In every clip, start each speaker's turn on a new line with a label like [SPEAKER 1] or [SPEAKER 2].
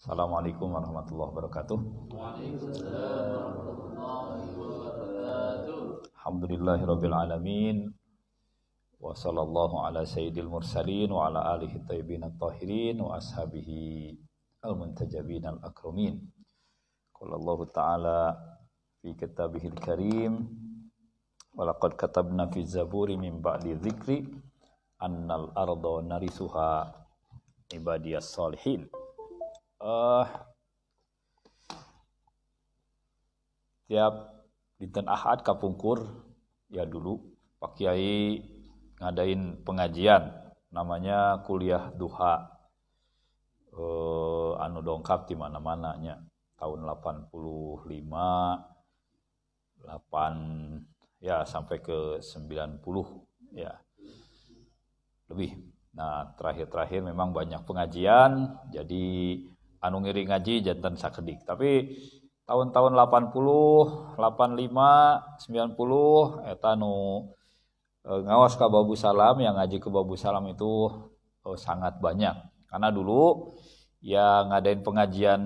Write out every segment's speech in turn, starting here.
[SPEAKER 1] Assalamualaikum warahmatullahi wabarakatuh. Alhamdulillahi rabbil alamin. Wa sallallahu ala sayyidil mursalin wa ala alihi tayyibin at-tahirin wa ashabihi al-muntajabin al-akramin. Qala Allah ta'ala fi kitabihil karim wa laqad katabna fi zaburi min ba'di dhikri annal arda narisuha ibadiyas salihin uh, tiap dinten ahad kapungkur ya dulu Pak Kiai ngadain pengajian namanya kuliah duha uh, anu dongkap di mana mananya tahun 85 8 ya sampai ke 90 ya lebih nah terakhir-terakhir memang banyak pengajian jadi anu ngiri ngaji jantan sakedik tapi tahun-tahun 80 85 90 eta nu e, ngawas ke Babu Salam yang ngaji ke Babu Salam itu e, sangat banyak karena dulu ya ngadain pengajian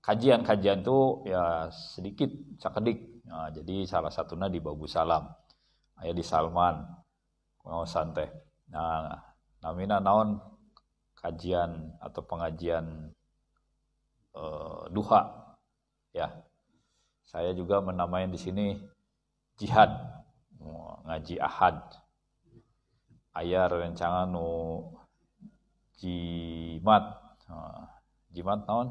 [SPEAKER 1] kajian-kajian tuh ya sedikit sakedik nah, jadi salah satunya di Babu Salam ayah di Salman ngawasan santai nah namina naon kajian atau pengajian uh, duha ya saya juga menamai di sini jihad ngaji ahad ayah rencana nu jimat ah, jimat tahun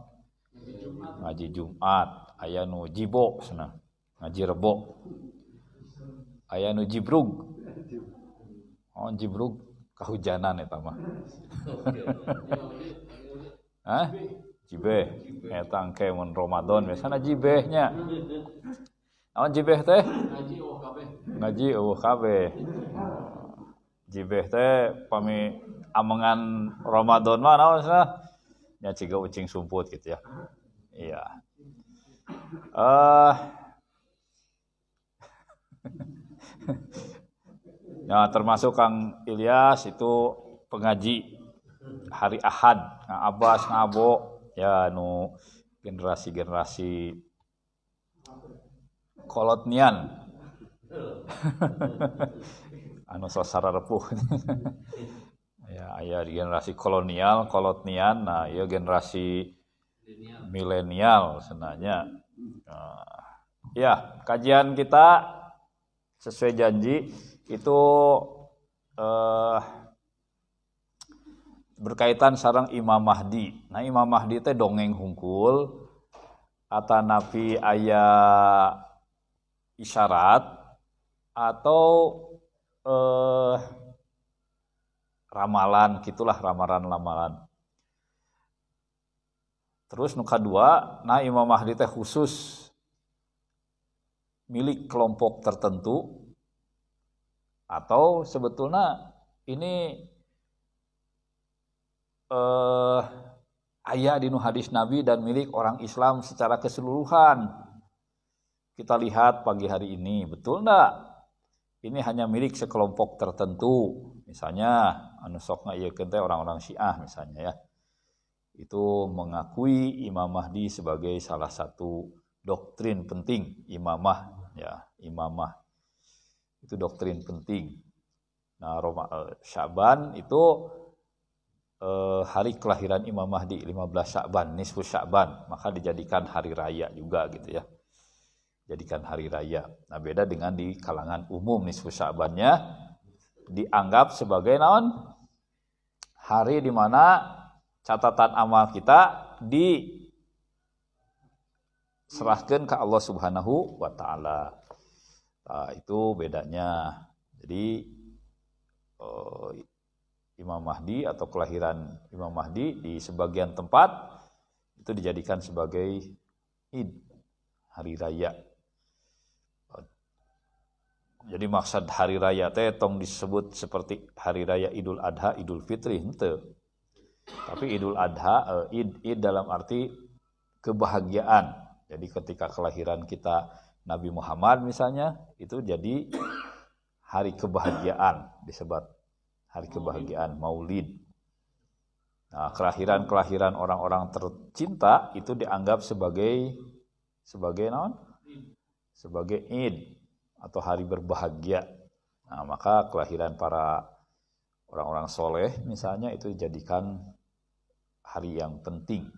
[SPEAKER 1] ngaji jumat ayah nu jibo sana ngaji rebo ayah nu jibrug oh jibrug kehujanan ya tamah, Hah? Jibeh. Eta engke mun Ramadan biasana jibehnya. Naon jibeh teh? Ngaji eueuh kabeh. Jibeh teh pami amengan Ramadan mah naon sih? Nya ciga ucing sumput gitu ya. Iya. Eh Ya, termasuk Kang Ilyas itu pengaji hari Ahad, Kang Abbas, Kang Abo, ya nu generasi-generasi kolotnian. anu sasara repuh. ya, aya generasi kolonial, kolotnian, nah ya generasi milenial senanya. Nah, ya, kajian kita sesuai janji itu eh, berkaitan sarang Imam Mahdi. Nah Imam Mahdi teh dongeng hungkul atau nabi ayat isyarat atau eh, ramalan gitulah ramalan-ramalan. Terus nuka dua, nah Imam Mahdi teh khusus milik kelompok tertentu atau sebetulnya ini eh, ayah di hadis Nabi dan milik orang Islam secara keseluruhan. Kita lihat pagi hari ini, betul enggak? Ini hanya milik sekelompok tertentu. Misalnya anu sok orang-orang Syiah misalnya ya. Itu mengakui Imam Mahdi sebagai salah satu doktrin penting imamah ya, imamah itu doktrin penting. Nah, Roma, eh, Syaban itu eh, hari kelahiran Imam Mahdi 15 Syaban, nisfu Syaban, maka dijadikan hari raya juga gitu ya. Jadikan hari raya. Nah, beda dengan di kalangan umum nisfu Syabannya dianggap sebagai non Hari di mana catatan amal kita di serahkan ke Allah Subhanahu wa taala. Nah, itu bedanya. Jadi uh, Imam Mahdi atau kelahiran Imam Mahdi di sebagian tempat itu dijadikan sebagai Id, hari raya. Jadi maksud hari raya teh disebut seperti hari raya Idul Adha, Idul Fitri ente Tapi Idul Adha, eh, Id, Id dalam arti kebahagiaan. Jadi ketika kelahiran kita Nabi Muhammad misalnya itu jadi hari kebahagiaan disebut hari kebahagiaan maulid. Nah, kelahiran-kelahiran orang-orang tercinta itu dianggap sebagai sebagai non sebagai Id atau hari berbahagia. Nah, maka kelahiran para orang-orang soleh misalnya itu dijadikan hari yang penting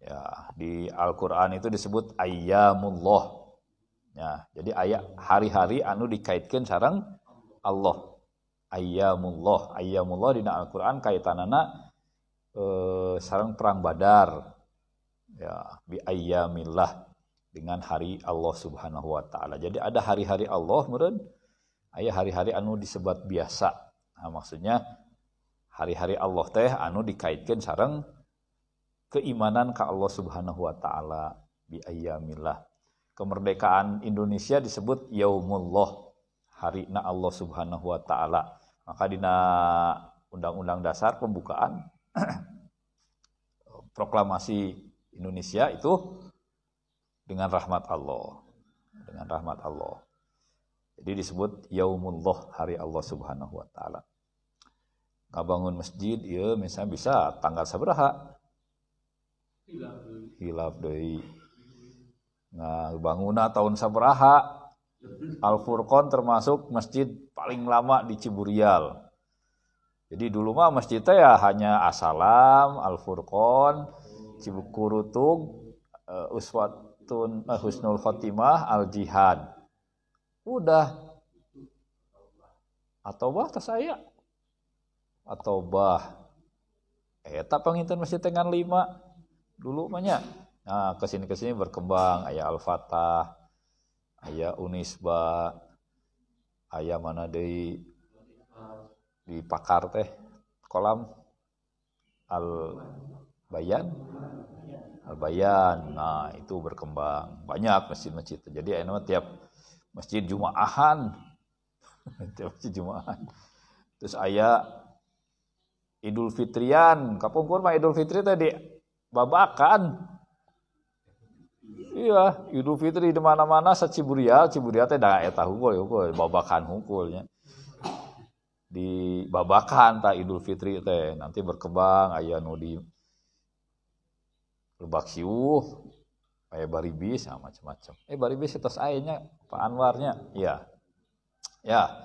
[SPEAKER 1] Ya, di Al-Qur'an itu disebut ayyamullah. Ya, jadi ayat hari-hari anu dikaitkan sarang Allah. Ayyamullah, ayyamullah di Al-Qur'an kaitanana eh, sarang perang Badar. Ya, bi ayyamillah dengan hari Allah Subhanahu wa taala. Jadi ada hari-hari Allah meureun aya hari-hari anu disebut biasa. Nah, maksudnya hari-hari Allah teh anu dikaitkan sarang keimanan ke Allah Subhanahu wa taala bi ayyamillah. Kemerdekaan Indonesia disebut yaumullah, hari na Allah Subhanahu wa taala. Maka dina undang-undang dasar pembukaan proklamasi Indonesia itu dengan rahmat Allah. Dengan rahmat Allah. Jadi disebut yaumullah, hari Allah Subhanahu wa taala. Kabangun masjid, ya misalnya bisa tanggal seberapa hilaf doi. nah bangunan tahun Sabraha, Al Furqon termasuk masjid paling lama di Ciburial. Jadi dulu mah masjidnya ya hanya Asalam, Al Furqon, Cibukurutung, eh, Uswatun eh, Husnul Fatimah, Al Jihad. Udah. Atau bah saya. Atau bah. Eh tak penghitung masjid dengan lima dulu banyak nah kesini kesini berkembang ayah al fatah ayah unisba ayah mana di di pakar teh kolam al bayan al bayan nah itu berkembang banyak masjid-masjid jadi enak tiap masjid jumaahan tiap masjid jumaahan terus ayah Idul Fitrian, kapungkur mah Idul Fitri tadi babakan iya Idul Fitri di mana-mana saciburial ciburial teh dah eta ya hungkul hungkul babakan hukulnya. di babakan tak Idul Fitri teh nanti berkembang aya nu di lebak siuh aya baribis ya, ah, macam-macam eh baribis atas ayahnya Pak Anwarnya ya ya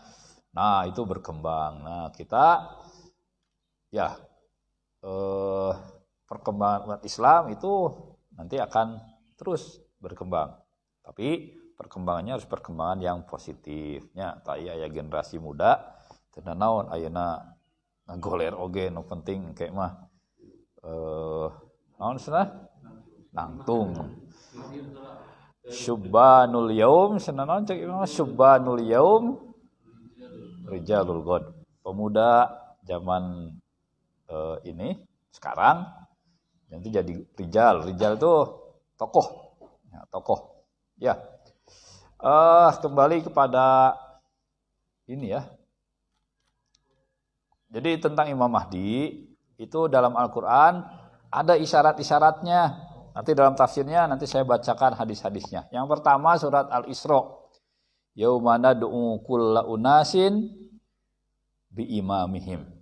[SPEAKER 1] nah itu berkembang nah kita ya eh perkembangan umat Islam itu nanti akan terus berkembang. Tapi perkembangannya harus perkembangan yang positifnya. Tak iya ya generasi muda tena naon ayana ngagoler oge no penting kayak mah eh naon sana nangtung. subhanul yaum sana naon cek imam subhanul yaum rijalul god. Pemuda zaman uh, ini sekarang Nanti jadi rijal. Rijal itu tokoh. Ya, tokoh. Ya. Uh, kembali kepada ini ya. Jadi tentang Imam Mahdi itu dalam Al-Qur'an ada isyarat-isyaratnya. Nanti dalam tafsirnya nanti saya bacakan hadis-hadisnya. Yang pertama surat Al-Isra. Yaumana du'u kulla unasin bi imamihim.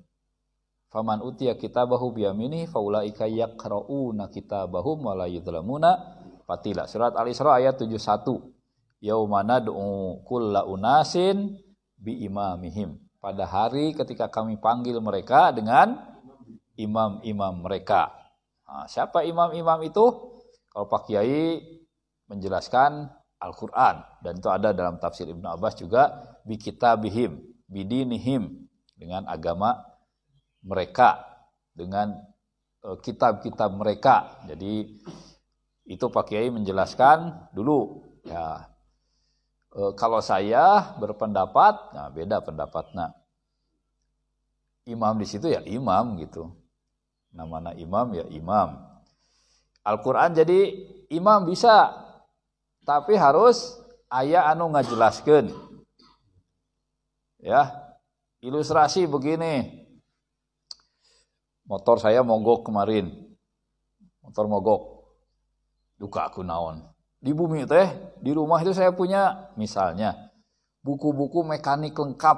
[SPEAKER 1] Faman utiya kitabahu biyamini faulaika yaqrauna kitabahum wa la yudlamuna fatila. Surat Al-Isra ayat 71. Yauma nad'u kulla unasin bi imamihim. Pada hari ketika kami panggil mereka dengan imam-imam mereka. Nah, siapa imam-imam itu? Kalau Pak Kiai menjelaskan Al-Quran dan itu ada dalam tafsir Ibnu Abbas juga bi kitabihim bidinihim dengan agama mereka dengan e, kitab-kitab uh, mereka. Jadi itu Pak Kiai menjelaskan dulu ya. uh, kalau saya berpendapat, nah beda pendapatnya. Imam di situ ya imam gitu. Namanya imam ya imam. Al-Qur'an jadi imam bisa tapi harus ayah anu ngajelaskan. Ya, ilustrasi begini motor saya mogok kemarin motor mogok duka aku naon di bumi teh di rumah itu saya punya misalnya buku-buku mekanik lengkap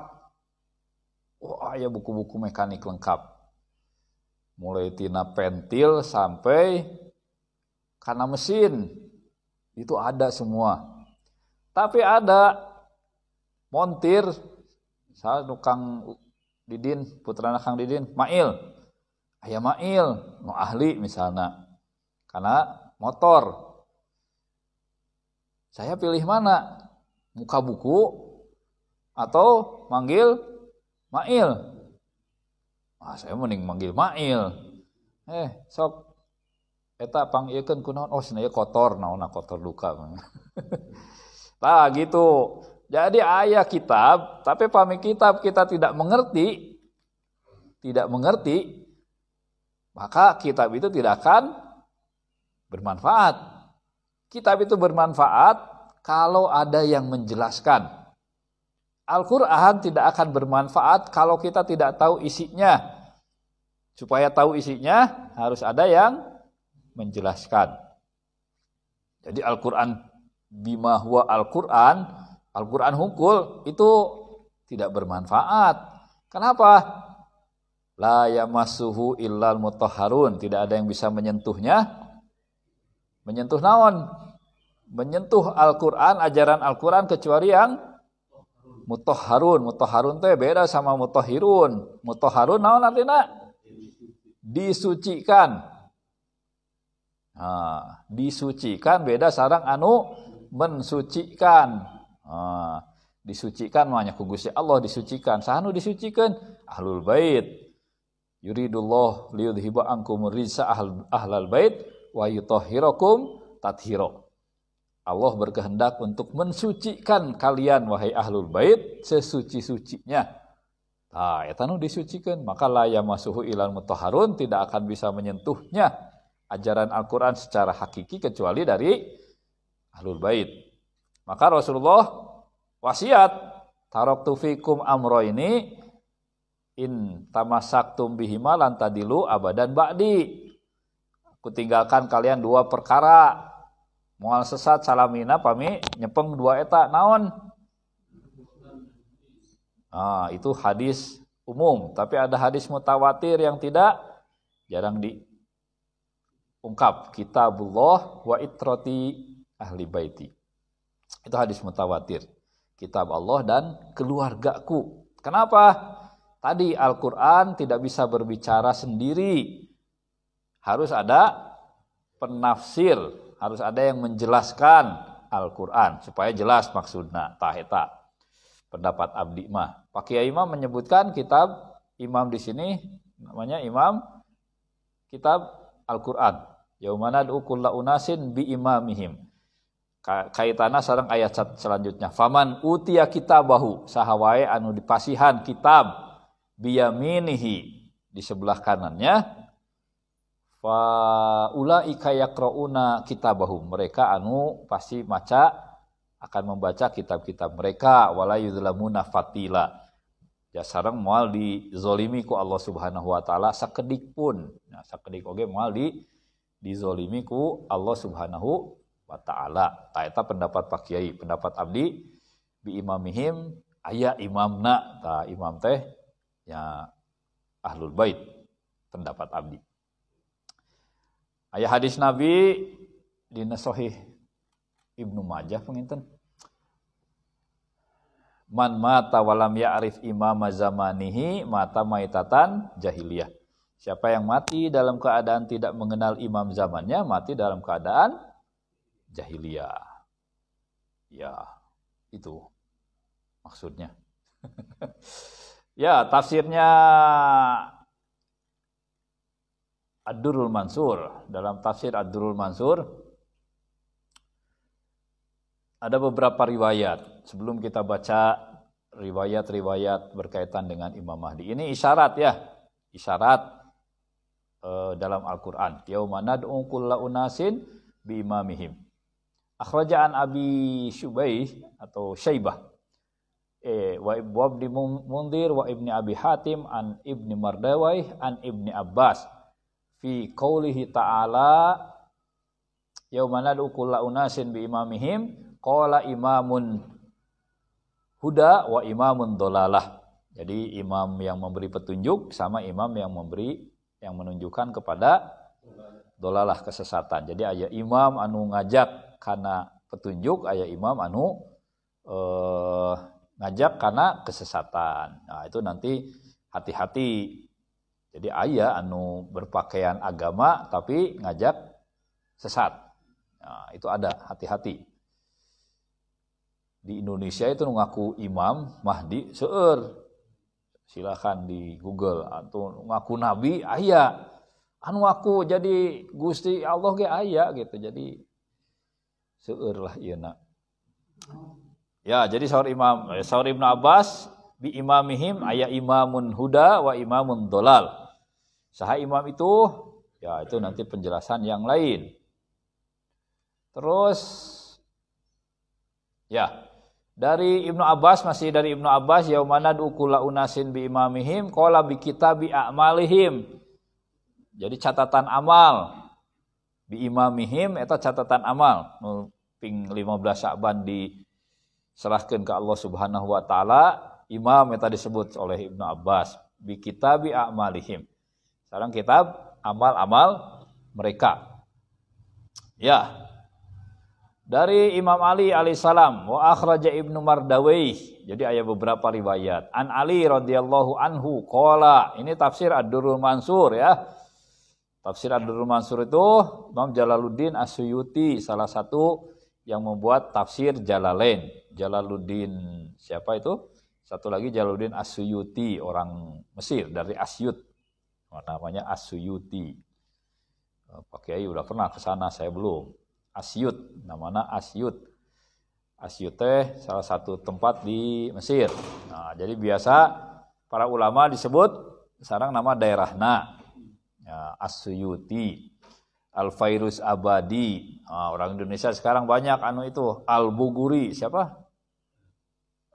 [SPEAKER 1] wah ya buku-buku mekanik lengkap mulai tina pentil sampai karena mesin itu ada semua tapi ada montir saya tukang Didin putra Kang Didin Mail ayah mail no ahli misalnya karena motor saya pilih mana muka buku atau manggil mail ah saya mending manggil mail eh sok eta pang ieu kan kunaon oh sini kotor nah kotor luka. nah gitu jadi ayah kitab tapi pami kitab kita tidak mengerti tidak mengerti maka kitab itu tidak akan bermanfaat. Kitab itu bermanfaat kalau ada yang menjelaskan. Al-Quran tidak akan bermanfaat kalau kita tidak tahu isinya. Supaya tahu isinya harus ada yang menjelaskan. Jadi Al-Quran bima Al-Quran, Al-Quran hukul itu tidak bermanfaat. Kenapa? La yamasuhu illal mutahharun. Tidak ada yang bisa menyentuhnya. Menyentuh naon? Menyentuh Al-Quran, ajaran Al-Quran kecuali yang mutahharun. Mutahharun itu beda sama mutahhirun. Mutahharun naon artinya? Disucikan. Nah, disucikan beda sarang anu mensucikan. Nah, disucikan makanya kugusnya Allah disucikan. Sahanu disucikan ahlul bait yuridullah liyudhiba ankum ahl, ahlal bait wa yutahhirakum tathira. Allah berkehendak untuk mensucikan kalian wahai ahlul bait sesuci-sucinya. Nah, ya nu disucikan, maka la yamasuhu ilal mutahharun tidak akan bisa menyentuhnya ajaran Al-Qur'an secara hakiki kecuali dari ahlul bait. Maka Rasulullah wasiat taraktu fikum amro ini in tamasaktum bihima lan tadilu abadan ba'di tinggalkan kalian dua perkara mual sesat salamina pami nyepeng dua eta naon ah itu hadis umum tapi ada hadis mutawatir yang tidak jarang diungkap kitabullah wa itroti ahli baiti itu hadis mutawatir kitab Allah dan keluargaku kenapa Tadi Al-Quran tidak bisa berbicara sendiri. Harus ada penafsir, harus ada yang menjelaskan Al-Quran supaya jelas maksudnya taheta pendapat abdi mah. Pak Kiai Imam menyebutkan kitab Imam di sini namanya Imam kitab Al-Qur'an. Yaumana du'ukulla unasin bi imamihim. Kaitana sarang ayat selanjutnya. Faman utia kitabahu sahawai anu dipasihan kitab biyaminihi di sebelah kanannya fa ulaika yaqrauna kitabahum mereka anu pasti maca akan membaca kitab-kitab mereka wala yuzlamuna fatila ya sareng moal dizolimi ku Allah Subhanahu wa taala sakedik pun nah sakedik oge moal di dizolimi ku Allah Subhanahu wa taala ta eta pendapat Pak Kiai pendapat abdi bi imamihim aya imamna ta nah, imam teh ya ahlul bait pendapat abdi. ayat hadis Nabi di Nasahih Ibnu Majah penginten. Man mata walam ya'rif imam zamanihi mata maitatan jahiliyah. Siapa yang mati dalam keadaan tidak mengenal imam zamannya, mati dalam keadaan jahiliyah. Ya, itu maksudnya. Ya, tafsirnya ad durul Mansur. Dalam tafsir ad durul Mansur ada beberapa riwayat. Sebelum kita baca riwayat-riwayat berkaitan dengan Imam Mahdi. Ini isyarat ya, isyarat uh, dalam Al-Qur'an. Yauma nad'u kulla unasin bi imamihim. Akhraja'an Abi Syubaih atau Syaibah eh, wa Abdi Mundir wa ibni Abi Hatim an ibni Mardawai an ibni Abbas fi qaulihi ta'ala yaumana lukulla unasin bi imamihim qala imamun huda wa imamun dolalah jadi imam yang memberi petunjuk sama imam yang memberi yang menunjukkan kepada dolalah kesesatan jadi ayah imam anu ngajak karena petunjuk ayah imam anu eh, ngajak karena kesesatan. Nah, itu nanti hati-hati. Jadi ayah anu berpakaian agama tapi ngajak sesat. Nah, itu ada, hati-hati. Di Indonesia itu ngaku imam Mahdi seur silahkan di Google atau ngaku nabi ayah. Anu aku jadi Gusti Allah ge ayah gitu. Jadi seur lah iya nak. Oh. Ya, jadi sahur Imam eh, sahur Ibnu Abbas bi imamihim ayat imamun huda wa imamun dolal. sah imam itu ya itu nanti penjelasan yang lain. Terus ya dari Ibnu Abbas masih dari Ibnu Abbas mana dukula unasin bi imamihim kola bi bi a'malihim. Jadi catatan amal bi imamihim itu catatan amal ping 15 Syaban di serahkan ke Allah Subhanahu wa taala imam yang tadi disebut oleh Ibnu Abbas bi kitabi a'malihim. Sekarang kitab amal-amal mereka. Ya. Dari Imam Ali alaihissalam wa akhraja Ibnu Mardawi. Jadi ada beberapa riwayat. An Ali radhiyallahu anhu qala. Ini tafsir Ad-Durrul Mansur ya. Tafsir Ad-Durrul Mansur itu Imam Jalaluddin Asuyuti salah satu yang membuat tafsir Jalalain. Jalaluddin siapa itu? Satu lagi Jalaluddin Asyuti orang Mesir dari Asyut. Namanya Asyuti. Eh, Pak Kiai udah pernah ke sana, saya belum. Asyut, namanya Asyut. Asyut teh salah satu tempat di Mesir. Nah, jadi biasa para ulama disebut sekarang nama daerahna. Ya, Asyuti. Al-Fairuz Abadi. Nah, orang Indonesia sekarang banyak anu itu Al-Buguri. Siapa?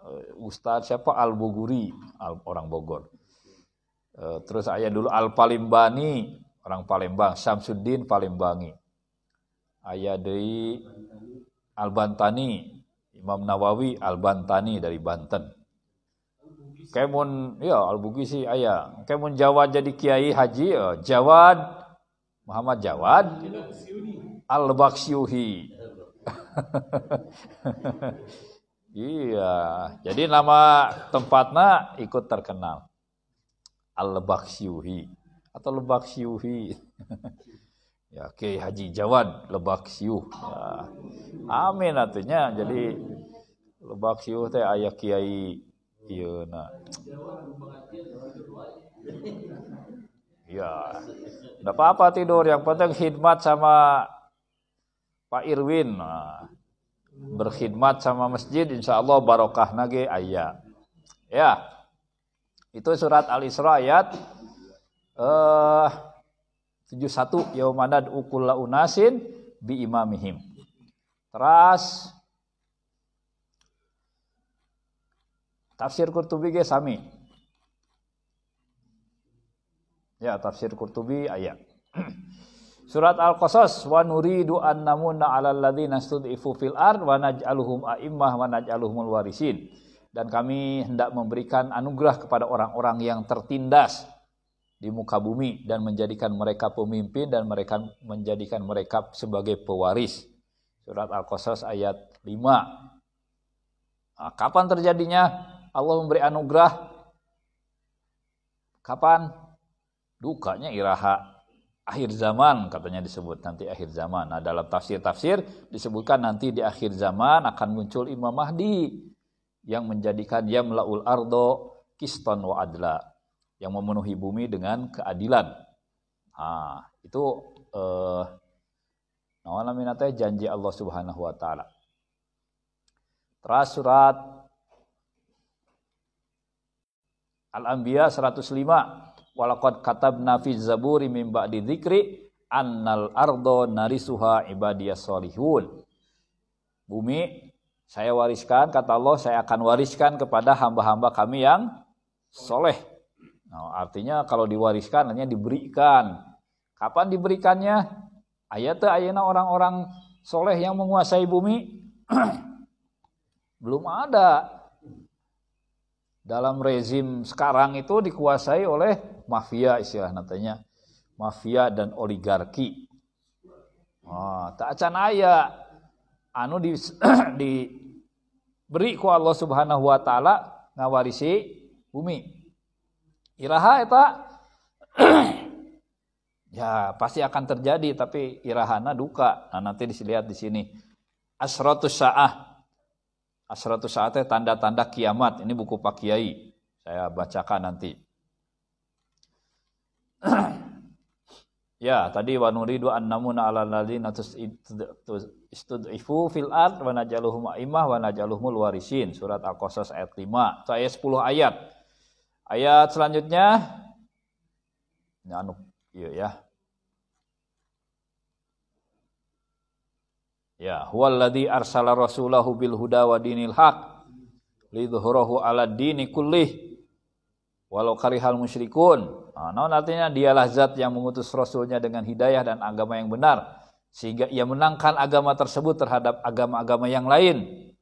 [SPEAKER 1] Eh, Ustadz siapa Al Boguri orang Bogor eh, terus ayah dulu Al Palembani orang Palembang Syamsuddin Palembangi ayah dari Al Bantani Imam Nawawi Al Bantani dari Banten kemun ya Al Bugisi ayah kemun Jawa jadi Kiai Haji ya, Jawad Muhammad Jawad Al Baksyuhi. Iya, jadi nama tempatnya ikut terkenal. al Siuhi atau Lebak Lebaksiuhi. ya, Kiai Haji Jawad Siuh. Ya. Amin artinya. Jadi Siuh teh ayah kiai Iya, nah. Ya, enggak apa-apa tidur, yang penting khidmat sama Pak Irwin. Nah berkhidmat sama masjid insya Allah barokah nage ayah ya itu surat al isra ayat eh, uh, 71 yaumanad ukulla unasin bi imamihim teras tafsir kurtubi ge sami ya tafsir kurtubi ayat Surat Al-Qasas wa nuridu an namuna 'alal ladzina stud'ifu fil ard wa naj'aluhum a'immah wa naj'aluhumul warisin. Dan kami hendak memberikan anugerah kepada orang-orang yang tertindas di muka bumi dan menjadikan mereka pemimpin dan mereka menjadikan mereka sebagai pewaris. Surat Al-Qasas ayat 5. Nah, kapan terjadinya Allah memberi anugerah? Kapan? Dukanya iraha akhir zaman katanya disebut nanti akhir zaman. Nah, dalam tafsir-tafsir disebutkan nanti di akhir zaman akan muncul Imam Mahdi yang menjadikan yamlaul ardo kiston wa adla yang memenuhi bumi dengan keadilan. Nah, itu eh janji Allah Subhanahu wa taala. Terus surat Al-Anbiya 105 walaqad katabna fi zaburi min ba'di dzikri annal ardo narisuha ibadiyas solihun. Bumi saya wariskan, kata Allah, saya akan wariskan kepada hamba-hamba kami yang soleh. Nah, artinya kalau diwariskan hanya diberikan. Kapan diberikannya? Ayat ayana orang-orang soleh yang menguasai bumi belum ada. Dalam rezim sekarang itu dikuasai oleh mafia istilah nantinya mafia dan oligarki oh, tak acan ayah anu di beri ku Allah Subhanahu wa taala ngawarisi bumi iraha eta ya pasti akan terjadi tapi irahana duka nah nanti dilihat di sini asratus saah asratus saah tanda-tanda kiamat ini buku Pak Kiai saya bacakan nanti Ya, tadi wa nuridu an namuna 'alal ladzina istud'ifu fil ard wa najaluhum imah wa najaluhumul warisin. Surat Al-Qasas ayat 5. Saya 10 ayat. Ayat selanjutnya ya anu iya ya. Ya, huwallazi arsala rasulahu bil huda wa dinil haq lidhuhrahu 'ala dini kullih walau karihal musyrikun. Nah, artinya dialah zat yang mengutus Rasulnya dengan hidayah dan agama yang benar. Sehingga ia menangkan agama tersebut terhadap agama-agama yang lain.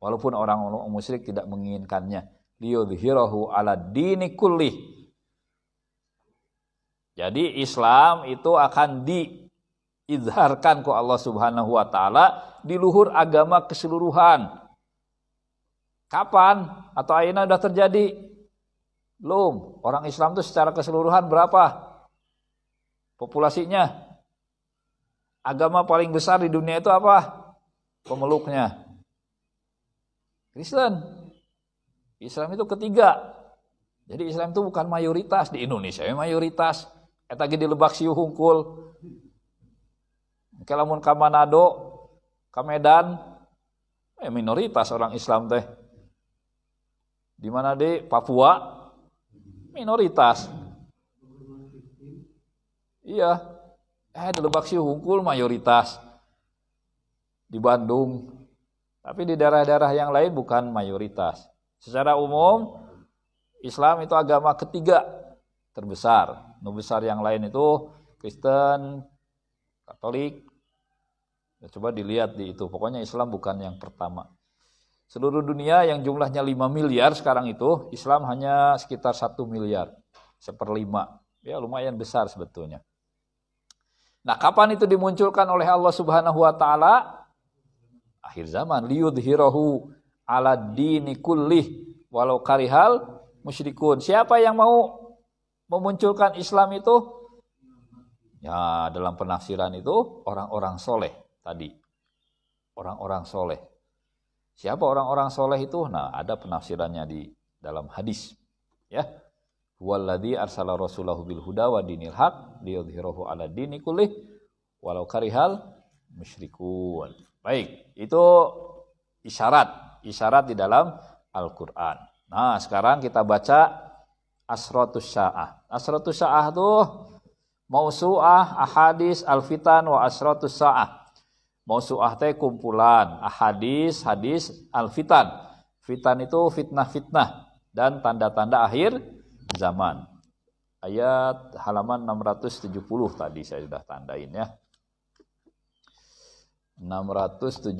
[SPEAKER 1] Walaupun orang-orang musyrik tidak menginginkannya. Liudhirahu ala dini kullih. Jadi Islam itu akan diizharkan ke Allah Subhanahu wa taala di luhur agama keseluruhan. Kapan atau akhirnya sudah terjadi? Belum. Orang Islam itu secara keseluruhan berapa? Populasinya. Agama paling besar di dunia itu apa? Pemeluknya. Kristen. Islam itu ketiga. Jadi Islam itu bukan mayoritas di Indonesia, ya mayoritas. Eta di lebak siu hungkul. Kelamun ka eh minoritas orang Islam teh. Di mana di Papua, minoritas. Iya, eh di Lebak Sihungkul mayoritas di Bandung, tapi di daerah-daerah yang lain bukan mayoritas. Secara umum Islam itu agama ketiga terbesar. Nu yang lain itu Kristen, Katolik. Ya, coba dilihat di itu. Pokoknya Islam bukan yang pertama. Seluruh dunia yang jumlahnya 5 miliar sekarang itu, Islam hanya sekitar 1 miliar, seperlima. Ya lumayan besar sebetulnya. Nah, kapan itu dimunculkan oleh Allah Subhanahu wa taala? Akhir zaman, liudhirahu ala dini kullih walau karihal musyrikun. Siapa yang mau memunculkan Islam itu? Ya, dalam penafsiran itu orang-orang soleh tadi. Orang-orang soleh. Siapa orang-orang soleh itu? Nah, ada penafsirannya di dalam hadis. Ya. Walladhi arsala rasulahu bil huda wa dinil haq liyudhirahu ala dini walau karihal musyrikun. Baik, itu isyarat, isyarat di dalam Al-Qur'an. Nah, sekarang kita baca Asratus Sya'ah. Asratus Sya'ah tuh mausu'ah, ahadis, alfitan wa asratus Sya'ah. Mausuah teh kumpulan ahadis, hadis, alfitan. Fitan itu fitnah-fitnah dan tanda-tanda akhir zaman. Ayat halaman 670 tadi saya sudah tandain ya. 670.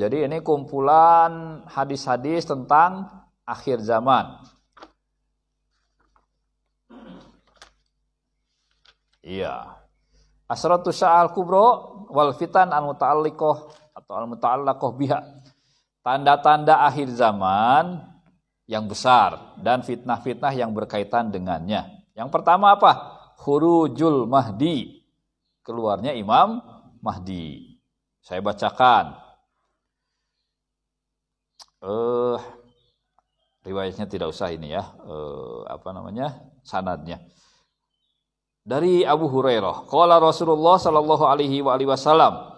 [SPEAKER 1] Jadi ini kumpulan hadis-hadis tentang akhir zaman. Iya. Asratu sya'al kubro wal fitan al muta'alliqah atau al muta'allaqah biha. Tanda-tanda akhir zaman yang besar dan fitnah-fitnah yang berkaitan dengannya. Yang pertama apa? Khurujul Mahdi. Keluarnya Imam Mahdi. Saya bacakan. Eh uh, riwayatnya tidak usah ini ya. Eh uh, apa namanya? sanadnya dari Abu Hurairah. Qala Rasulullah sallallahu alaihi wa alihi wasallam,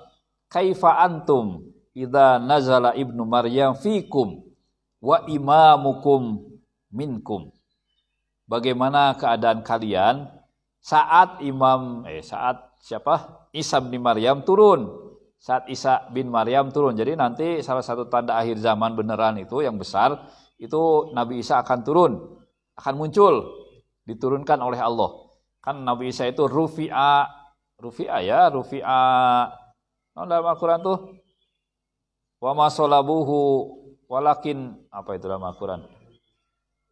[SPEAKER 1] "Kaifa antum idza nazala Ibnu Maryam fikum wa imamukum minkum?" Bagaimana keadaan kalian saat Imam eh saat siapa? Isa bin Maryam turun. Saat Isa bin Maryam turun. Jadi nanti salah satu tanda akhir zaman beneran itu yang besar itu Nabi Isa akan turun, akan muncul, diturunkan oleh Allah. Kan Nabi Isa itu rufi'a, rufi'a ya, rufi'a. Nah, dalam Al-Qur'an tuh wa masolabuhu walakin apa itu dalam Al-Qur'an?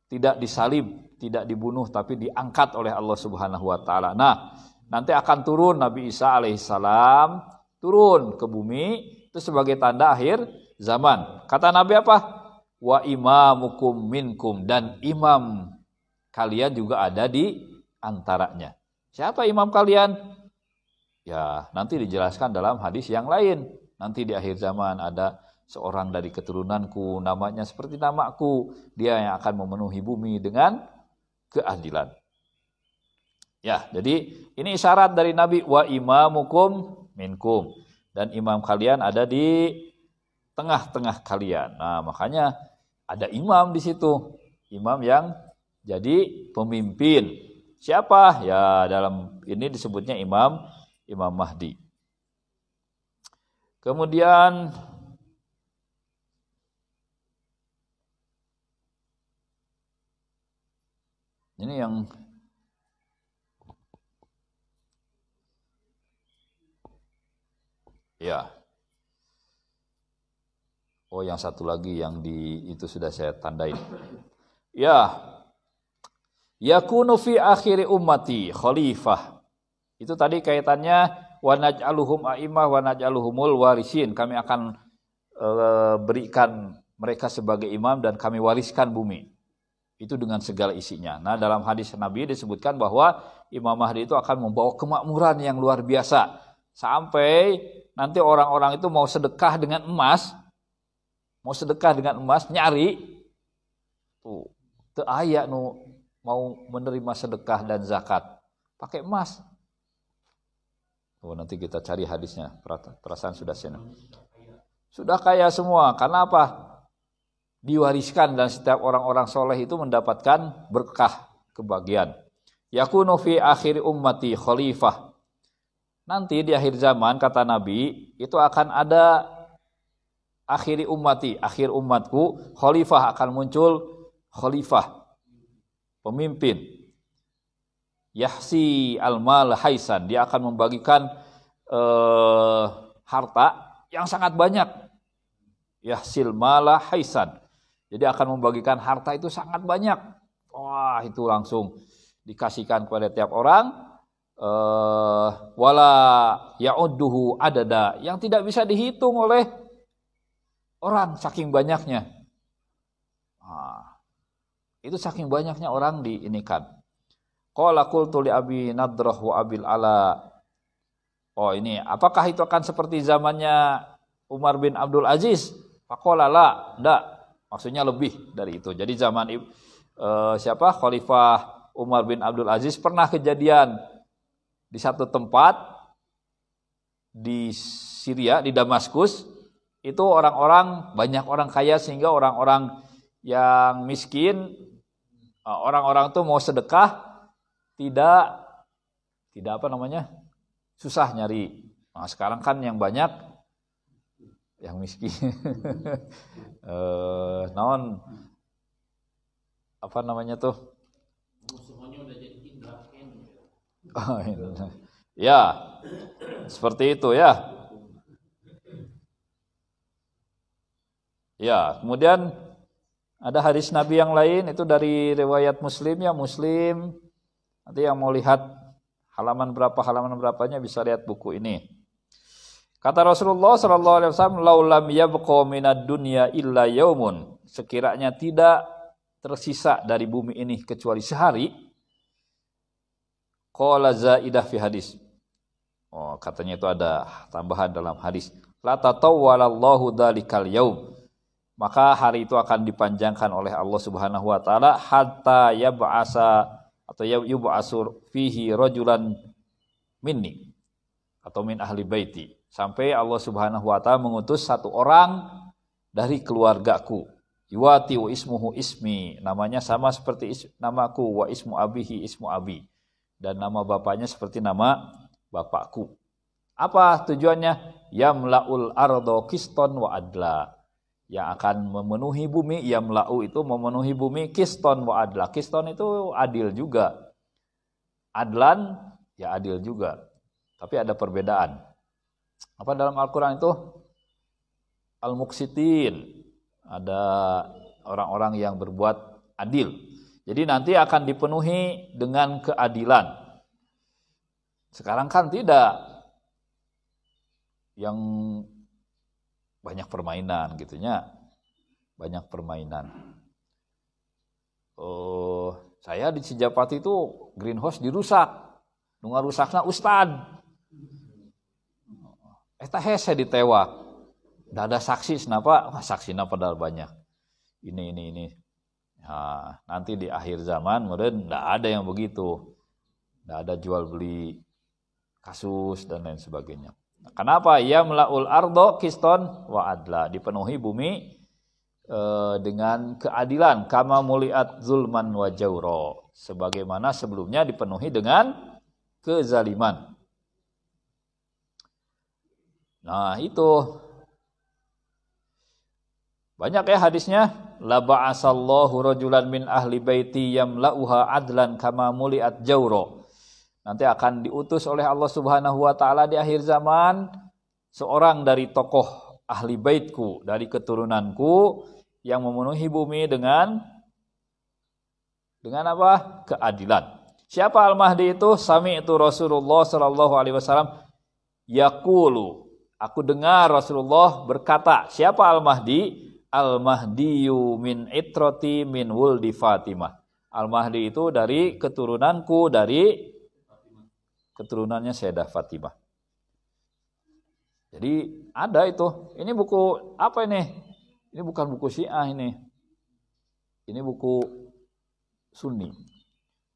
[SPEAKER 1] Tidak disalib, tidak dibunuh tapi diangkat oleh Allah Subhanahu wa taala. Nah, nanti akan turun Nabi Isa alaihissalam turun ke bumi itu sebagai tanda akhir zaman. Kata Nabi apa? Wa imamukum minkum dan imam kalian juga ada di antaranya. Siapa imam kalian? Ya, nanti dijelaskan dalam hadis yang lain. Nanti di akhir zaman ada seorang dari keturunanku, namanya seperti namaku, dia yang akan memenuhi bumi dengan keadilan. Ya, jadi ini isyarat dari Nabi wa imamukum minkum dan imam kalian ada di tengah-tengah kalian. Nah, makanya ada imam di situ, imam yang jadi pemimpin Siapa? Ya dalam ini disebutnya Imam Imam Mahdi. Kemudian ini yang ya oh yang satu lagi yang di itu sudah saya tandai. ya yakunu fi akhiri ummati khalifah. Itu tadi kaitannya wa naj'aluhum a'immah wa naj'aluhumul warisin. Kami akan eh, berikan mereka sebagai imam dan kami wariskan bumi. Itu dengan segala isinya. Nah, dalam hadis Nabi disebutkan bahwa Imam Mahdi itu akan membawa kemakmuran yang luar biasa sampai nanti orang-orang itu mau sedekah dengan emas, mau sedekah dengan emas nyari tuh itu ayat nu mau menerima sedekah dan zakat pakai emas oh nanti kita cari hadisnya perasaan sudah sini sudah kaya semua karena apa diwariskan dan setiap orang-orang soleh itu mendapatkan berkah kebahagiaan yakunu fi akhir ummati khalifah nanti di akhir zaman kata nabi itu akan ada akhiri ummati akhir umatku khalifah akan muncul khalifah pemimpin. Yahsi al-mal haisan, dia akan membagikan uh, harta yang sangat banyak. Yahsil mala haisan. Jadi akan membagikan harta itu sangat banyak. Wah, itu langsung dikasihkan kepada tiap orang eh wala ya'udduhu adada yang tidak bisa dihitung oleh orang saking banyaknya. ah. Itu saking banyaknya orang di kan. Qala qultu li Abi Nadrah wa Abil Ala. Oh ini, apakah itu akan seperti zamannya Umar bin Abdul Aziz? Faqala la, ndak. Maksudnya lebih dari itu. Jadi zaman uh, siapa? Khalifah Umar bin Abdul Aziz pernah kejadian di satu tempat di Syria, di Damaskus, itu orang-orang banyak orang kaya sehingga orang-orang yang miskin Ah, orang-orang tuh mau sedekah tidak tidak apa namanya susah nyari. Nah, sekarang kan yang banyak yang miskin. eh, non apa namanya tuh? Kan? Oh, iya. ya, seperti itu ya. Ya, kemudian ada hadis Nabi yang lain itu dari riwayat Muslim ya Muslim. Nanti yang mau lihat halaman berapa halaman berapanya bisa lihat buku ini. Kata Rasulullah Shallallahu Alaihi Wasallam, laulam ya minad dunia illa yaumun. Sekiranya tidak tersisa dari bumi ini kecuali sehari. Qala zaidah fi hadis. Oh, katanya itu ada tambahan dalam hadis. La tatawwalallahu dzalikal yaum maka hari itu akan dipanjangkan oleh Allah Subhanahu wa taala hatta yab'asa atau yub'asur fihi rajulan minni atau min ahli baiti sampai Allah Subhanahu wa taala mengutus satu orang dari keluargaku yuati wa ismuhu ismi namanya sama seperti is, namaku wa ismu abihi ismu abi dan nama bapaknya seperti nama bapakku apa tujuannya yamlaul ardo kiston wa adla yang akan memenuhi bumi melau itu memenuhi bumi kiston wa adla kiston itu adil juga adlan ya adil juga tapi ada perbedaan apa dalam Al-Qur'an itu al-muqsitin ada orang-orang yang berbuat adil jadi nanti akan dipenuhi dengan keadilan sekarang kan tidak yang banyak permainan gitu ya. banyak permainan oh saya di Cijapati itu greenhouse dirusak Nunggu rusaknya Ustad Eta eh, hese tewa. Tidak ada saksi kenapa Wah, saksi padahal banyak ini ini ini nah, nanti di akhir zaman kemudian tidak ada yang begitu tidak ada jual beli kasus dan lain sebagainya Kenapa? Ya melaul ardo kiston wa adla. Dipenuhi bumi e, dengan keadilan. Kama muliat zulman wa jauro. Sebagaimana sebelumnya dipenuhi dengan kezaliman. Nah itu. Banyak ya hadisnya. La ba'asallahu rajulan min ahli baiti yamla'uha adlan kama muliat jauro Nanti akan diutus oleh Allah Subhanahu wa taala di akhir zaman seorang dari tokoh ahli baitku dari keturunanku yang memenuhi bumi dengan dengan apa? keadilan. Siapa Al-Mahdi itu? Sami itu Rasulullah sallallahu alaihi wasallam yaqulu. Aku dengar Rasulullah berkata, siapa Al-Mahdi? Al-Mahdiyu min itrati min wuldi Fatimah. Al-Mahdi itu dari keturunanku dari keturunannya Syedah Fatimah. Jadi ada itu. Ini buku apa ini? Ini bukan buku Syiah ini. Ini buku Sunni.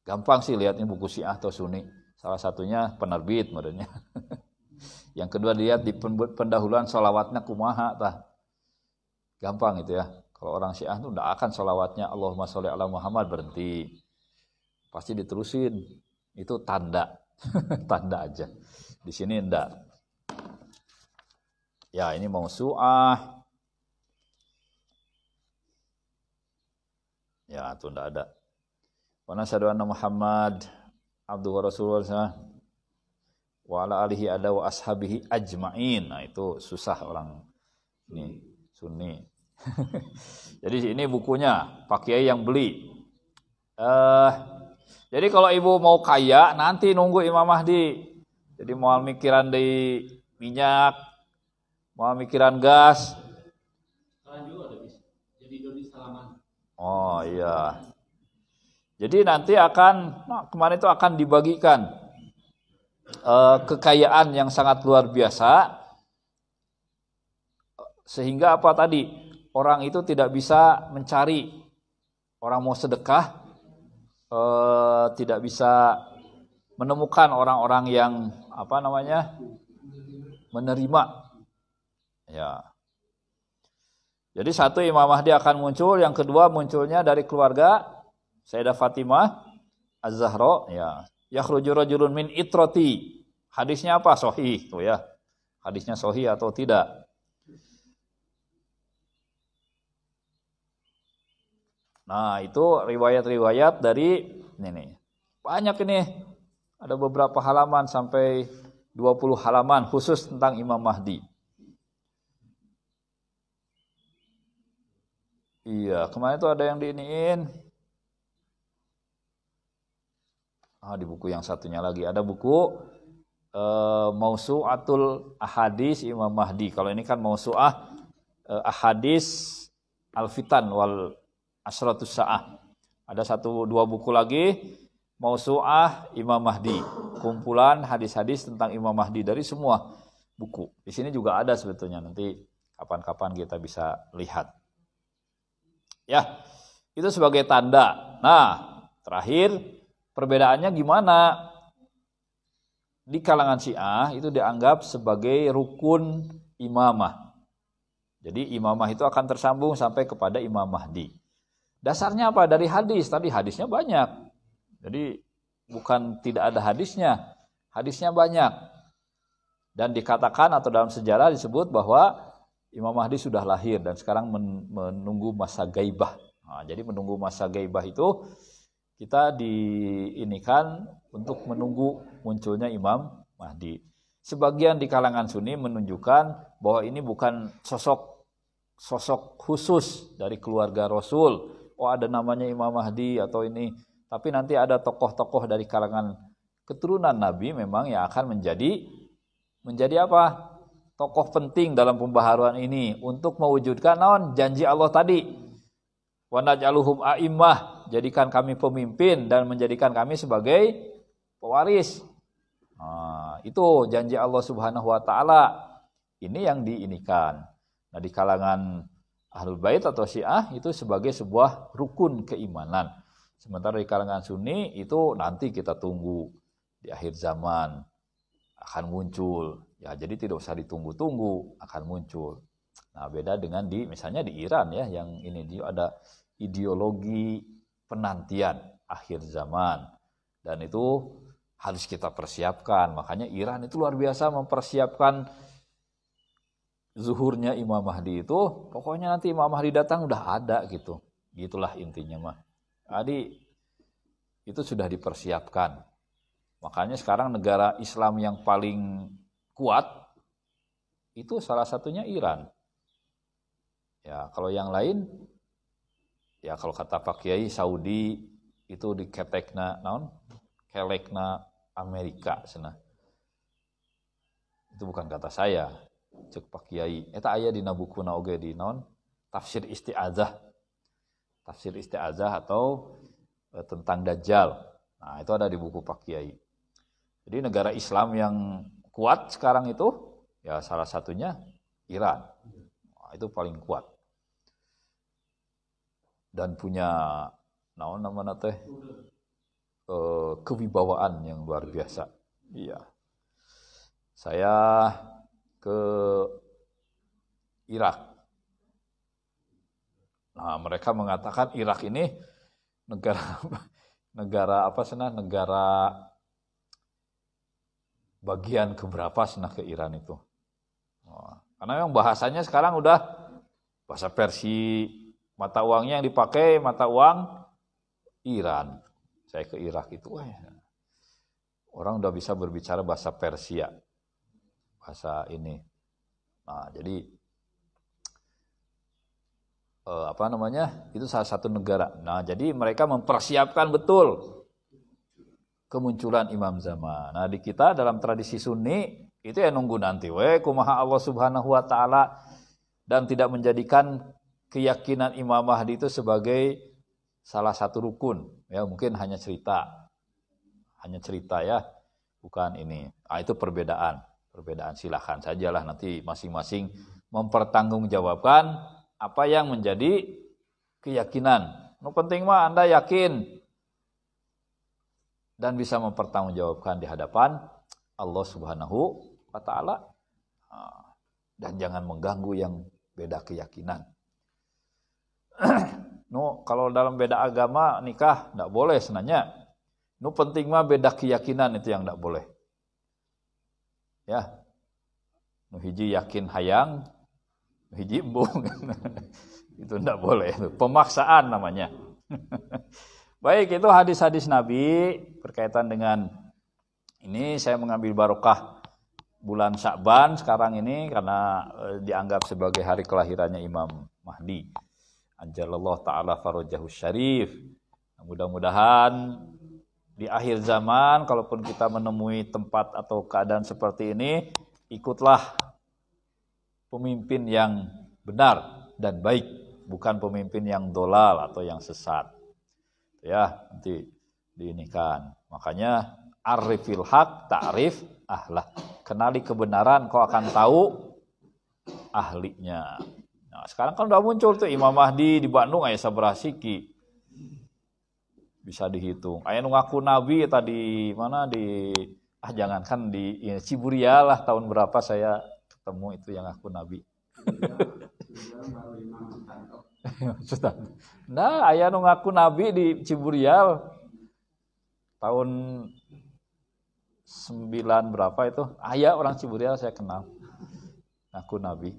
[SPEAKER 1] Gampang sih lihat ini buku Syiah atau Sunni. Salah satunya penerbit modernnya. Yang kedua lihat di pendahuluan solawatnya kumaha tah. Gampang itu ya. Kalau orang Syiah itu tidak akan solawatnya Allahumma sholli ala Muhammad berhenti. Pasti diterusin. Itu tanda tanda aja. Di sini enggak. Ya, ini mau suah Ya, itu enggak ada. Wa nasyhadu Muhammad abduhu wa rasuluhu wa ala alihi ada wa ashabihi ajmain. Nah, itu susah orang ini sunni. Jadi ini bukunya Pak Kiai yang beli. Eh uh, jadi kalau ibu mau kaya, nanti nunggu Imam Mahdi. Jadi mau mikiran di minyak, mau mikiran gas. Oh iya. Jadi nanti akan nah, kemarin itu akan dibagikan uh, kekayaan yang sangat luar biasa sehingga apa tadi orang itu tidak bisa mencari orang mau sedekah Eh, tidak bisa menemukan orang-orang yang apa namanya menerima ya jadi satu Imam Mahdi akan muncul yang kedua munculnya dari keluarga Sayyidah Fatimah Az-Zahra ya yakhruju rajulun min itrati hadisnya apa sahih tuh ya hadisnya sahih atau tidak Nah, itu riwayat-riwayat dari ini nih. Banyak ini. Ada beberapa halaman sampai 20 halaman khusus tentang Imam Mahdi. Iya, kemarin itu ada yang diiniin. Ah, di buku yang satunya lagi ada buku e, Mausu'atul Ahadis Imam Mahdi. Kalau ini kan Mausu'ah eh, Ahadis alfitan wal Asratus Sa'ah. Ada satu dua buku lagi Mausu'ah Imam Mahdi. Kumpulan hadis-hadis tentang Imam Mahdi dari semua buku. Di sini juga ada sebetulnya nanti kapan-kapan kita bisa lihat. Ya, itu sebagai tanda. Nah, terakhir perbedaannya gimana? Di kalangan Syiah itu dianggap sebagai rukun imamah. Jadi imamah itu akan tersambung sampai kepada Imam Mahdi. Dasarnya apa? Dari hadis. Tadi hadisnya banyak. Jadi bukan tidak ada hadisnya. Hadisnya banyak. Dan dikatakan atau dalam sejarah disebut bahwa Imam Mahdi sudah lahir dan sekarang menunggu masa gaibah. Nah, jadi menunggu masa gaibah itu kita diinikan untuk menunggu munculnya Imam Mahdi. Sebagian di kalangan Sunni menunjukkan bahwa ini bukan sosok sosok khusus dari keluarga Rasul, oh ada namanya Imam Mahdi atau ini, tapi nanti ada tokoh-tokoh dari kalangan keturunan Nabi memang yang akan menjadi menjadi apa? Tokoh penting dalam pembaharuan ini untuk mewujudkan naon janji Allah tadi. Wa naj'aluhum a'immah, jadikan kami pemimpin dan menjadikan kami sebagai pewaris. Nah, itu janji Allah Subhanahu wa taala. Ini yang diinikan. Nah, di kalangan Ahlul Bait atau Syiah itu sebagai sebuah rukun keimanan. Sementara di kalangan Sunni itu nanti kita tunggu di akhir zaman akan muncul. Ya, jadi tidak usah ditunggu-tunggu akan muncul. Nah, beda dengan di misalnya di Iran ya yang ini dia ada ideologi penantian akhir zaman dan itu harus kita persiapkan. Makanya Iran itu luar biasa mempersiapkan zuhurnya Imam Mahdi itu pokoknya nanti Imam Mahdi datang udah ada gitu. Gitulah intinya mah. Jadi itu sudah dipersiapkan. Makanya sekarang negara Islam yang paling kuat itu salah satunya Iran. Ya, kalau yang lain ya kalau kata Pak Kiai Saudi itu di ketekna non, Kelekna Amerika sana. Itu bukan kata saya, cek Pak Kiai eta aya dina buku naoge di non tafsir isti'azah tafsir isti'azah atau e, tentang dajjal nah itu ada di buku Pak Kiai jadi negara Islam yang kuat sekarang itu ya salah satunya Iran nah, itu paling kuat dan punya naon namanya teh e, kewibawaan yang luar biasa iya saya ke Irak. Nah, mereka mengatakan Irak ini negara negara apa sana negara bagian keberapa sana ke Iran itu. Nah, Karena memang bahasanya sekarang udah bahasa Persi, mata uangnya yang dipakai mata uang Iran. Saya ke Irak itu, wah, orang udah bisa berbicara bahasa Persia bahasa ini. Nah, jadi eh, apa namanya? Itu salah satu negara. Nah, jadi mereka mempersiapkan betul kemunculan imam zaman. Nah, di kita dalam tradisi Sunni itu ya nunggu nanti we kumaha Allah Subhanahu wa taala dan tidak menjadikan keyakinan Imam Mahdi itu sebagai salah satu rukun ya mungkin hanya cerita hanya cerita ya bukan ini ah, itu perbedaan perbedaan silahkan sajalah nanti masing-masing mempertanggungjawabkan apa yang menjadi keyakinan. No penting mah Anda yakin dan bisa mempertanggungjawabkan di hadapan Allah Subhanahu wa taala ah, dan jangan mengganggu yang beda keyakinan. no kalau dalam beda agama nikah tidak boleh senanya. No penting mah beda keyakinan itu yang tidak boleh ya nuhiji yakin hayang nuhiji embung itu ndak boleh itu pemaksaan namanya baik itu hadis-hadis Nabi berkaitan dengan ini saya mengambil barokah bulan Sya'ban sekarang ini karena eh, dianggap sebagai hari kelahirannya Imam Mahdi. Anjalallah taala farajahu syarif. Mudah-mudahan di akhir zaman kalaupun kita menemui tempat atau keadaan seperti ini ikutlah pemimpin yang benar dan baik bukan pemimpin yang dolal atau yang sesat ya nanti diinikan makanya arifil hak ta'rif ahlah kenali kebenaran kau akan tahu ahlinya nah sekarang kan udah muncul tuh Imam Mahdi di Bandung Ayah Sabrasiki bisa dihitung. Ayah ngaku nabi tadi mana di ah jangan kan di ya, Ciburia lah tahun berapa saya ketemu itu yang aku nabi. nah, ayah ngaku nabi di Ciburial tahun sembilan berapa itu? Ayah orang Ciburial saya kenal. Aku nabi.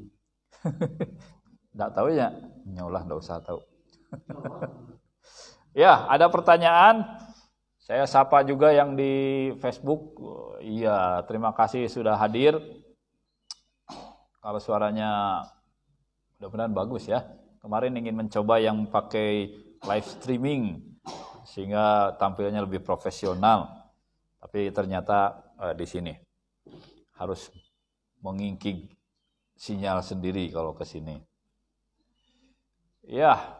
[SPEAKER 1] Tidak tahu ya, nyolah tidak usah tahu. Ya, ada pertanyaan. Saya sapa juga yang di Facebook. Iya, terima kasih sudah hadir. Kalau suaranya benar-benar bagus ya. Kemarin ingin mencoba yang pakai live streaming sehingga tampilannya lebih profesional. Tapi ternyata eh, di sini harus mengingking sinyal sendiri kalau ke sini. Ya,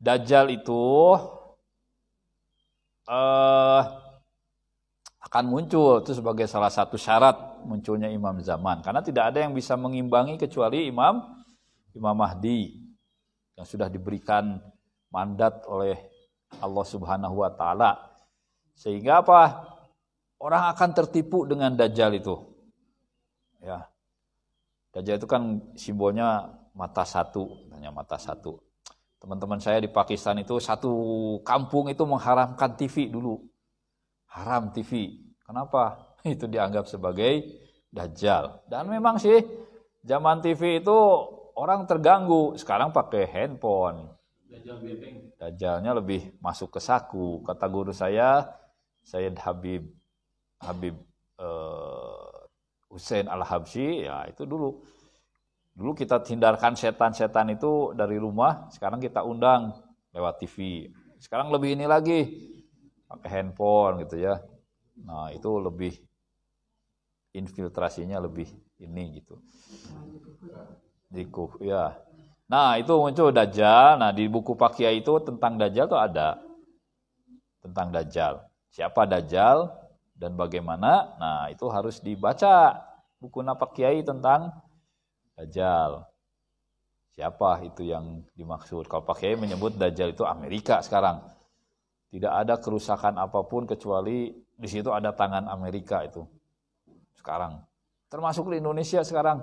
[SPEAKER 1] Dajjal itu uh, akan muncul itu sebagai salah satu syarat munculnya imam zaman karena tidak ada yang bisa mengimbangi kecuali imam Imam Mahdi yang sudah diberikan mandat oleh Allah Subhanahu wa taala. Sehingga apa? Orang akan tertipu dengan dajjal itu. Ya. Dajjal itu kan simbolnya mata satu, hanya mata satu. Teman-teman saya di Pakistan itu satu kampung itu mengharamkan TV dulu. Haram TV. Kenapa? Itu dianggap sebagai dajjal. Dan memang sih zaman TV itu orang terganggu. Sekarang pakai handphone. Dajjalnya lebih masuk ke saku. Kata guru saya, Sayyid Habib Habib uh, Hussein Al-Habsyi, ya itu dulu Dulu kita hindarkan setan-setan itu dari rumah, sekarang kita undang lewat TV. Sekarang lebih ini lagi, pakai handphone gitu ya. Nah itu lebih infiltrasinya lebih ini gitu. di Dikuf, ya. Nah itu muncul Dajjal. Nah di buku Pak Kiai itu tentang Dajjal tuh ada. Tentang Dajjal. Siapa Dajjal dan bagaimana? Nah itu harus dibaca buku Pak Kiai tentang Dajjal. Siapa itu yang dimaksud? Kalau Pak Kiai menyebut Dajjal itu Amerika sekarang. Tidak ada kerusakan apapun kecuali di situ ada tangan Amerika itu sekarang. Termasuk di Indonesia sekarang.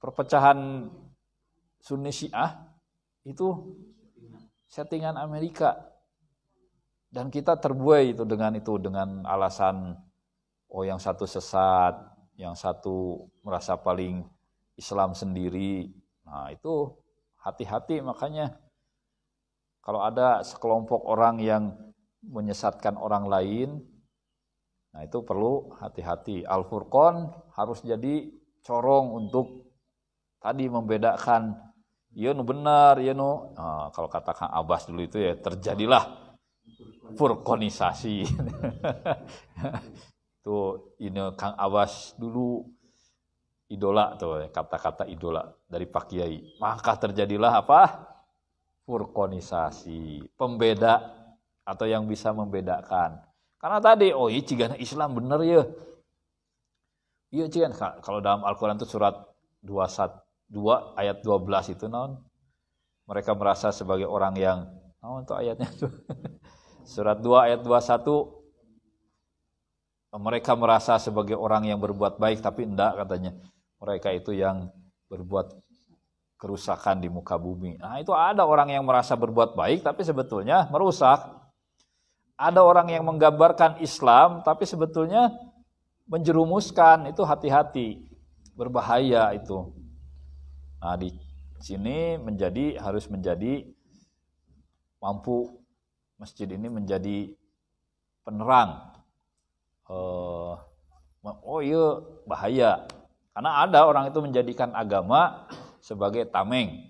[SPEAKER 1] Perpecahan Sunni Syiah itu settingan Amerika. Dan kita terbuai itu dengan itu dengan alasan oh yang satu sesat, yang satu merasa paling Islam sendiri. Nah, itu hati-hati makanya kalau ada sekelompok orang yang menyesatkan orang lain, nah itu perlu hati-hati. Al-Furqan harus jadi corong untuk tadi membedakan ya nu benar, ya nu nah, kalau katakan abas Abbas dulu itu ya terjadilah furkonisasi. Tuh ini Kang Abbas dulu idola tuh kata-kata idola dari Pak Kiai. Maka terjadilah apa? Furkonisasi, pembeda atau yang bisa membedakan. Karena tadi, oh iya cigana Islam bener ya. Iya cigan kalau dalam Al-Qur'an itu surat 22 ayat 12 itu non mereka merasa sebagai orang yang oh, itu ayatnya tuh. surat 2 ayat 21 mereka merasa sebagai orang yang berbuat baik tapi enggak katanya mereka itu yang berbuat kerusakan di muka bumi. Nah, itu ada orang yang merasa berbuat baik tapi sebetulnya merusak. Ada orang yang menggambarkan Islam tapi sebetulnya menjerumuskan, itu hati-hati. Berbahaya itu. Nah, di sini menjadi harus menjadi mampu masjid ini menjadi penerang. Eh, oh iya bahaya karena ada orang itu menjadikan agama sebagai tameng.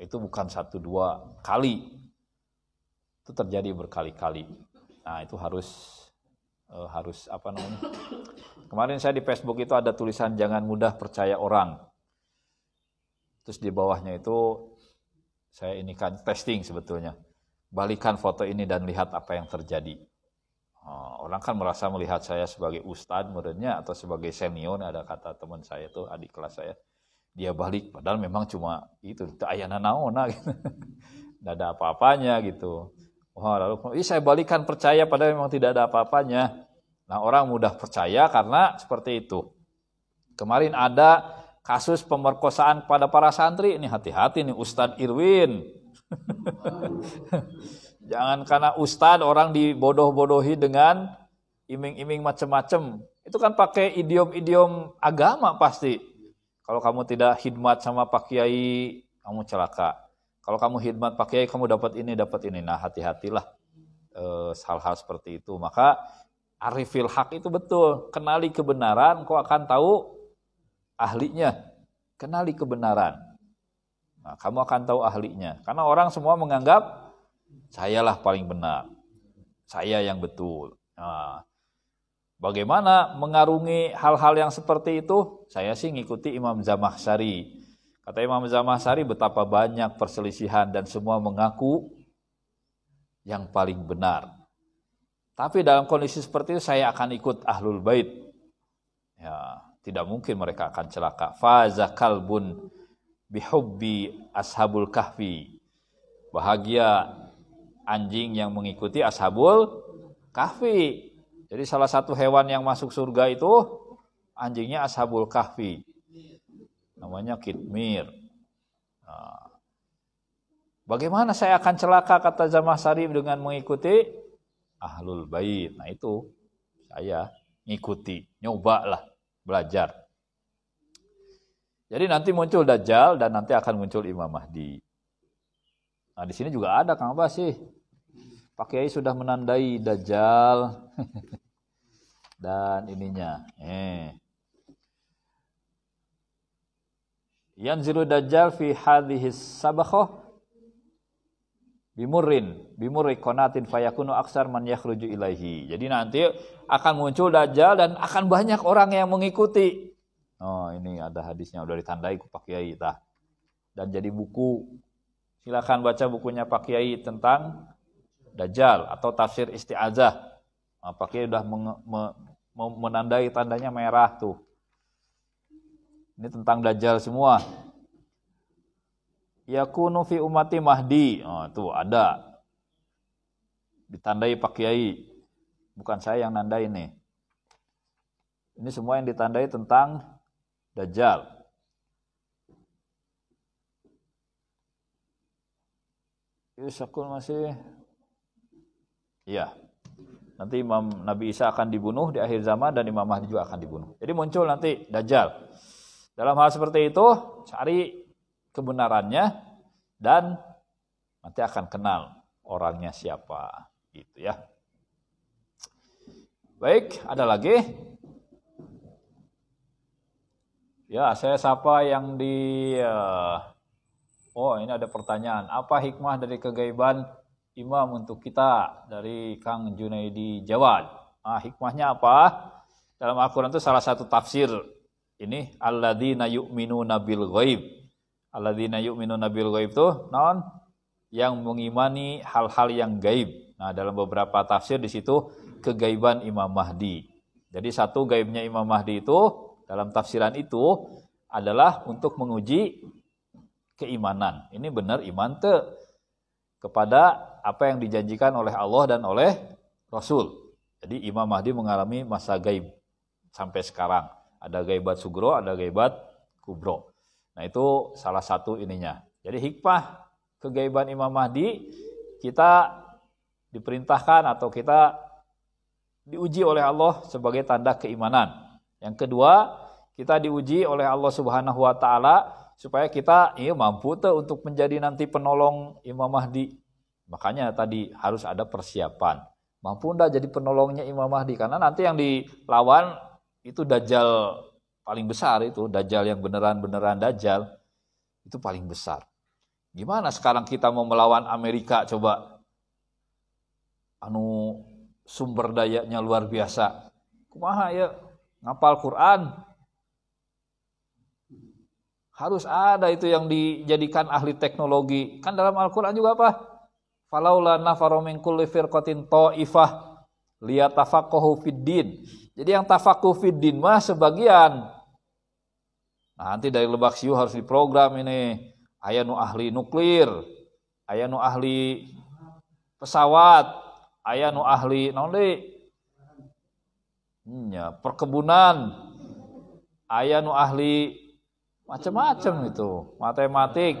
[SPEAKER 1] Itu bukan satu dua kali. Itu terjadi berkali-kali. Nah, itu harus eh, harus apa namanya? Kemarin saya di Facebook itu ada tulisan jangan mudah percaya orang. Terus di bawahnya itu saya ini kan testing sebetulnya. Balikan foto ini dan lihat apa yang terjadi. Oh, orang kan merasa melihat saya sebagai ustad muridnya atau sebagai senior ada kata teman saya tuh adik kelas saya dia balik padahal memang cuma itu ayana naona gitu tidak ada apa-apanya gitu wah lalu Ih, saya balikan percaya padahal memang tidak ada apa-apanya nah orang mudah percaya karena seperti itu kemarin ada kasus pemerkosaan pada para santri ini hati-hati nih Ustadz Irwin Jangan karena ustadz orang dibodoh-bodohi dengan iming-iming macem-macem, Itu kan pakai idiom-idiom agama pasti. Kalau kamu tidak hidmat sama Pak Kiai, kamu celaka. Kalau kamu hidmat Pak Kiai, kamu dapat ini, dapat ini. Nah, hati-hatilah hal eh, hal-hal seperti itu. Maka arifil hak itu betul. Kenali kebenaran, kau akan tahu ahlinya. Kenali kebenaran. Nah, kamu akan tahu ahlinya. Karena orang semua menganggap Sayalah paling benar. Saya yang betul. Nah, bagaimana mengarungi hal-hal yang seperti itu? Saya sih ngikuti Imam Zamahsari. Kata Imam Zamahsari betapa banyak perselisihan dan semua mengaku yang paling benar. Tapi dalam kondisi seperti itu saya akan ikut ahlul bait. Ya, tidak mungkin mereka akan celaka. Faza kalbun bihubbi ashabul kahfi. Bahagia anjing yang mengikuti ashabul kahfi. Jadi salah satu hewan yang masuk surga itu anjingnya ashabul kahfi. Namanya kitmir. Nah, bagaimana saya akan celaka kata Jamah Sarif dengan mengikuti ahlul bait. Nah itu saya ngikuti, nyobalah, belajar. Jadi nanti muncul Dajjal dan nanti akan muncul Imam Mahdi. Nah di sini juga ada Kang sih? Pak Kiai sudah menandai Dajjal dan ininya. Eh. Yanzilu Dajjal fi hadhihi sabakhah bimurin bimurik konatin fayakunu aksar man yakhruju ilaihi. Jadi nanti akan muncul Dajjal dan akan banyak orang yang mengikuti. Oh, ini ada hadisnya sudah ditandai ku Pak Kiai tah. Dan jadi buku. Silakan baca bukunya Pak Kiai tentang Dajjal atau tafsir isti'azah. Ah, Pakai sudah menandai tandanya merah tuh. Ini tentang Dajjal semua. Yakunu fi umati mahdi. Oh, tuh ada. Ditandai Pak Kiai. Bukan saya yang nandai ini. Ini semua yang ditandai tentang Dajjal. Yusakun masih Iya. Nanti Imam Nabi Isa akan dibunuh di akhir zaman dan Imam Mahdi juga akan dibunuh. Jadi muncul nanti Dajjal. Dalam hal seperti itu, cari kebenarannya dan nanti akan kenal orangnya siapa gitu ya. Baik, ada lagi? Ya, saya sapa yang di eh, Oh, ini ada pertanyaan. Apa hikmah dari kegaiban imam untuk kita dari Kang Junaidi Jawad. Nah, hikmahnya apa? Dalam Al-Quran itu salah satu tafsir ini alladzina yu'minu Nabil ghaib. Alladzina yu'minu Nabil ghaib itu non yang mengimani hal-hal yang gaib. Nah, dalam beberapa tafsir di situ kegaiban Imam Mahdi. Jadi satu gaibnya Imam Mahdi itu dalam tafsiran itu adalah untuk menguji keimanan. Ini benar iman te kepada apa yang dijanjikan oleh Allah dan oleh Rasul. Jadi Imam Mahdi mengalami masa gaib sampai sekarang. Ada gaibat sugro, ada gaibat kubro. Nah itu salah satu ininya. Jadi hikmah kegaiban Imam Mahdi kita diperintahkan atau kita diuji oleh Allah sebagai tanda keimanan. Yang kedua, kita diuji oleh Allah Subhanahu wa taala supaya kita ya, mampu tuh untuk menjadi nanti penolong Imam Mahdi Makanya tadi harus ada persiapan. Mampu enggak jadi penolongnya Imam Mahdi karena nanti yang dilawan itu dajjal paling besar itu, dajjal yang beneran-beneran dajjal itu paling besar. Gimana sekarang kita mau melawan Amerika coba? Anu sumber dayanya luar biasa. Kumaha ya ngapal Quran, harus ada itu yang dijadikan ahli teknologi. Kan dalam Al-Quran juga apa? falaula nafaru min kulli firqatin ta'ifah liyatafaqahu fid din. Jadi yang tafaqquh fid din mah sebagian nah, nanti dari lebak siu harus diprogram ini ayah nu ahli nuklir ayah nu ahli pesawat ayah nu ahli nanti hmm, ya, perkebunan ayah nu ahli macam-macam itu matematik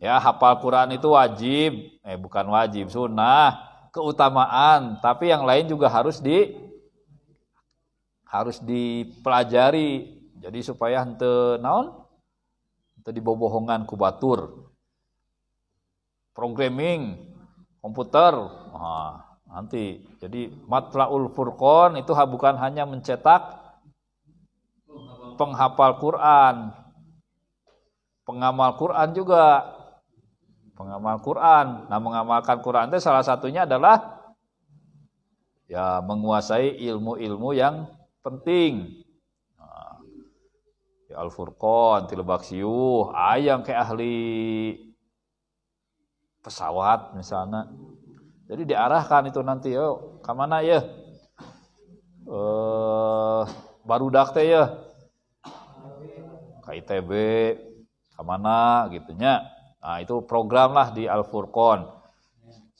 [SPEAKER 1] Ya, hafal Quran itu wajib, eh bukan wajib, sunnah, keutamaan, tapi yang lain juga harus di harus dipelajari. Jadi supaya hente naon? Hente dibobohongan kubatur. Programming komputer. Nah, nanti jadi matlaul furqon itu bukan hanya mencetak penghafal Quran, pengamal Quran juga pengamal Quran. Nah, mengamalkan Quran itu salah satunya adalah ya menguasai ilmu-ilmu yang penting. Nah, ya Al-Furqan, Tilbak Siuh, ayam kayak ahli pesawat misalnya. Jadi diarahkan itu nanti yo mana ya? Eh baru dakte ya. Ke ITB kemana gitunya. Nah, itu program lah di al Furqon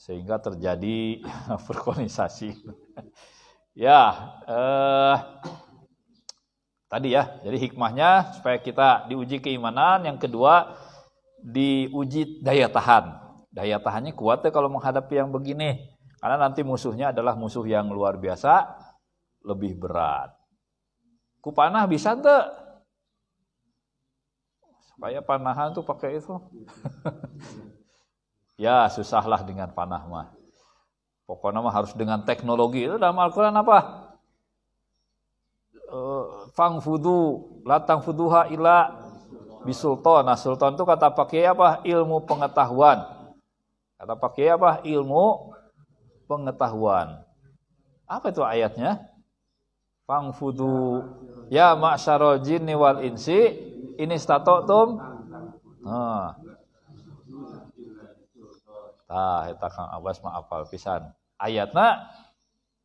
[SPEAKER 1] Sehingga terjadi furqanisasi. ya, eh, tadi ya. Jadi hikmahnya supaya kita diuji keimanan. Yang kedua, diuji daya tahan. Daya tahannya kuat ya kalau menghadapi yang begini. Karena nanti musuhnya adalah musuh yang luar biasa, lebih berat. Kupanah bisa tuh kayak panahan tuh pakai itu ya susahlah dengan panah mah pokoknya mah harus dengan teknologi itu dalam Al-Quran apa eh, fang fudu latang fuduha ila bisultan nah sultan itu kata pakai apa ilmu pengetahuan kata pakai apa ilmu pengetahuan apa itu ayatnya fang fudu ya ma'syarul jinni wal insi ini statotum. nah tah Kang Abbas mah apal pisan ayatna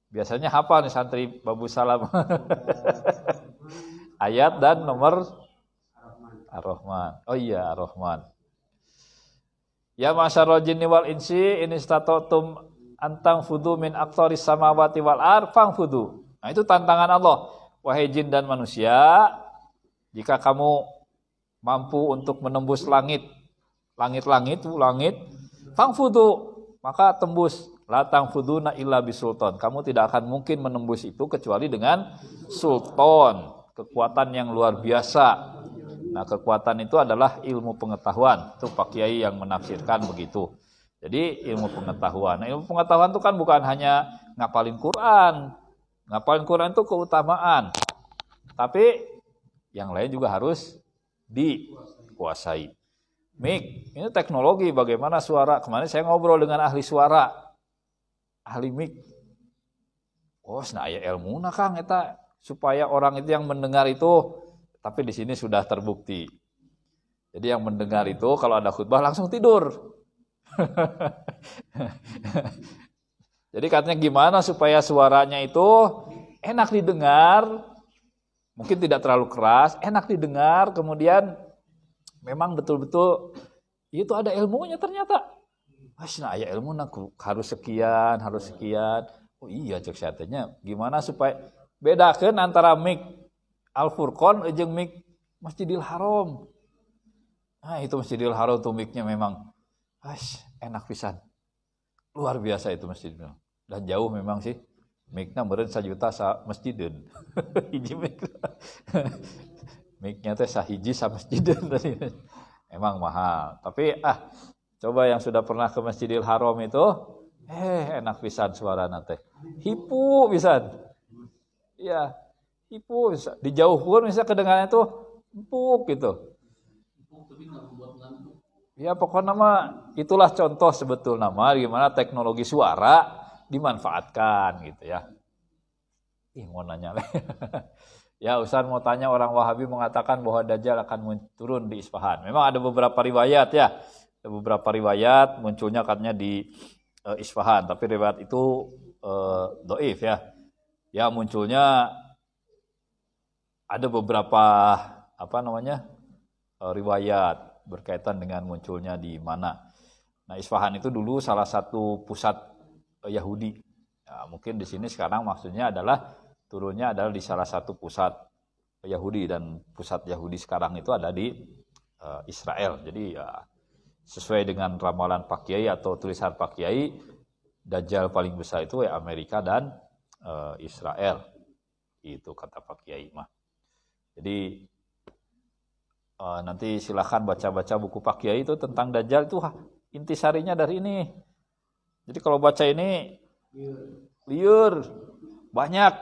[SPEAKER 1] biasanya hafal nih santri babu salam ayat dan nomor Ar-Rahman oh iya Ar-Rahman Ya masyarul jinni wal insi ini statotum antang fudu min aktoris samawati wal ar fang fudu. Nah itu tantangan Allah. Wahai jin dan manusia, jika kamu mampu untuk menembus langit. Langit-langit, langit. tangfudu maka tembus. La tangfuduna illa bisultan. Kamu tidak akan mungkin menembus itu kecuali dengan sultan, kekuatan yang luar biasa. Nah, kekuatan itu adalah ilmu pengetahuan. Itu Pak Kiai yang menafsirkan begitu. Jadi ilmu pengetahuan. Nah, ilmu pengetahuan itu kan bukan hanya ngapalin Quran. Ngapalin Quran itu keutamaan. Tapi yang lain juga harus dikuasai. Mic, ini teknologi bagaimana suara. Kemarin saya ngobrol dengan ahli suara, ahli mic. Oh, nah ya ilmu nah Kang eta supaya orang itu yang mendengar itu tapi di sini sudah terbukti. Jadi yang mendengar itu kalau ada khutbah langsung tidur. Jadi katanya gimana supaya suaranya itu enak didengar mungkin tidak terlalu keras, enak didengar, kemudian memang betul-betul itu ada ilmunya ternyata. Asna ayah ya ilmu naku, harus sekian, harus sekian. Oh iya cek sehatnya. gimana supaya bedakan antara mik Al Furqon ujung mik Masjidil Haram. Nah, itu Masjidil Haram tuh miknya memang as enak pisan. Luar biasa itu Masjidil Haram. Dan jauh memang sih mikna meren sajuta sa masjidun hiji mik miknya teh sahiji sa masjidun tadi emang mahal tapi ah coba yang sudah pernah ke Masjidil Haram itu eh enak pisan suara nanti. hipu pisan iya hipu di jauh pun bisa kedengarannya tuh empuk gitu ya pokoknya nama itulah contoh sebetul nama gimana teknologi suara dimanfaatkan gitu ya. Ih mau nanya Ya Ustaz mau tanya orang Wahabi mengatakan bahwa Dajjal akan turun di Isfahan. Memang ada beberapa riwayat ya. Ada beberapa riwayat munculnya katanya di e, Isfahan. Tapi riwayat itu e, doif ya. Ya munculnya ada beberapa apa namanya e, riwayat berkaitan dengan munculnya di mana. Nah Isfahan itu dulu salah satu pusat Yahudi. Ya, mungkin di sini sekarang maksudnya adalah turunnya adalah di salah satu pusat Yahudi dan pusat Yahudi sekarang itu ada di uh, Israel. Jadi ya, sesuai dengan ramalan Pak Kiai atau tulisan Pak Kiai, Dajjal paling besar itu ya Amerika dan uh, Israel. Itu kata Pak Kiai mah. Jadi uh, nanti silahkan baca-baca buku Pak Kiai itu tentang Dajjal itu intisarinya dari ini jadi kalau baca ini liur, banyak.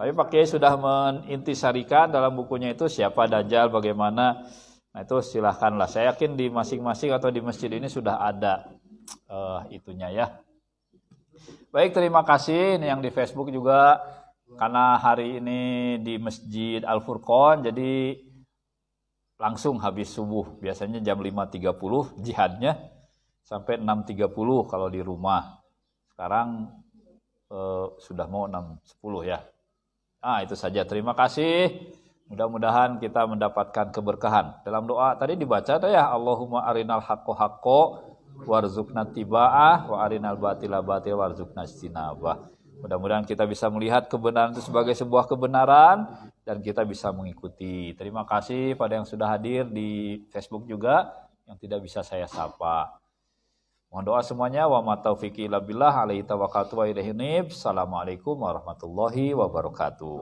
[SPEAKER 1] Tapi Pak Kiai sudah menintisarikan dalam bukunya itu siapa Dajjal, bagaimana. Nah itu silahkanlah. Saya yakin di masing-masing atau di masjid ini sudah ada uh, itunya ya. Baik, terima kasih. Ini yang di Facebook juga karena hari ini di Masjid Al Furqon jadi langsung habis subuh biasanya jam 5.30 jihadnya sampai 6.30 kalau di rumah. Sekarang eh, sudah mau 6.10 ya. Ah, itu saja. Terima kasih. Mudah-mudahan kita mendapatkan keberkahan. Dalam doa tadi dibaca tuh ya, Allahumma arinal haqqo haqqo warzuqna tiba'ah wa arinal batila batil warzuqna istinabah. Mudah-mudahan kita bisa melihat kebenaran itu sebagai sebuah kebenaran dan kita bisa mengikuti. Terima kasih pada yang sudah hadir di Facebook juga yang tidak bisa saya sapa. Mohon doa semuanya. Wa ma taufiqi illa billah alaihi tawakkaltu wa ilaihi Assalamualaikum warahmatullahi wabarakatuh.